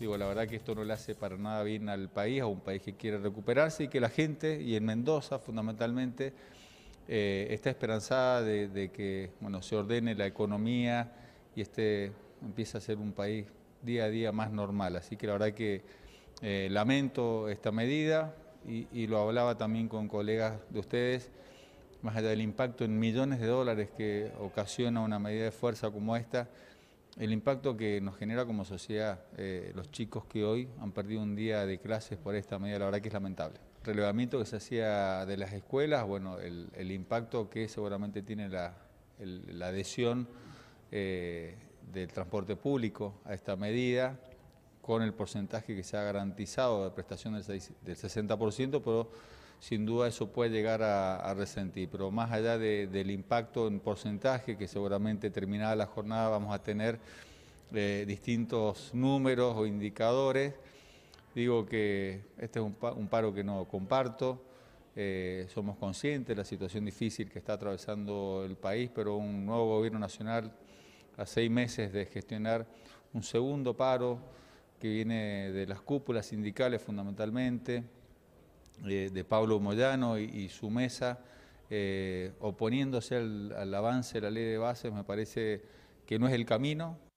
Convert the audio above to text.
Digo, la verdad que esto no le hace para nada bien al país, a un país que quiere recuperarse y que la gente, y en Mendoza fundamentalmente, eh, está esperanzada de, que bueno, se ordene la economía y este empiece a ser un país día a día más normal. Así que la verdad que eh, lamento esta medida y, y lo hablaba también con colegas de ustedes más allá del impacto en millones de dólares que ocasiona una medida de fuerza como esta, el impacto que nos genera como sociedad eh, los chicos que hoy han perdido un día de clases por esta medida, la verdad que es lamentable. relevamiento que se hacía de las escuelas, bueno, el, impacto que seguramente tiene la, adhesión eh, del transporte público a esta medida, con el porcentaje que se ha garantizado de prestación del 60%, pero sin duda eso puede llegar a, resentir. Pero más allá del impacto en porcentaje, que seguramente terminada la jornada vamos a tener eh, distintos números o indicadores, digo que este es un, paro que no comparto. Eh, somos conscientes de la situación difícil que está atravesando el país, pero un nuevo gobierno nacional a seis meses de gestionar un segundo paro que viene de las cúpulas sindicales fundamentalmente, eh, de Pablo Moyano y, su mesa, eh, oponiéndose al, avance de la ley de bases, me parece que no es el camino,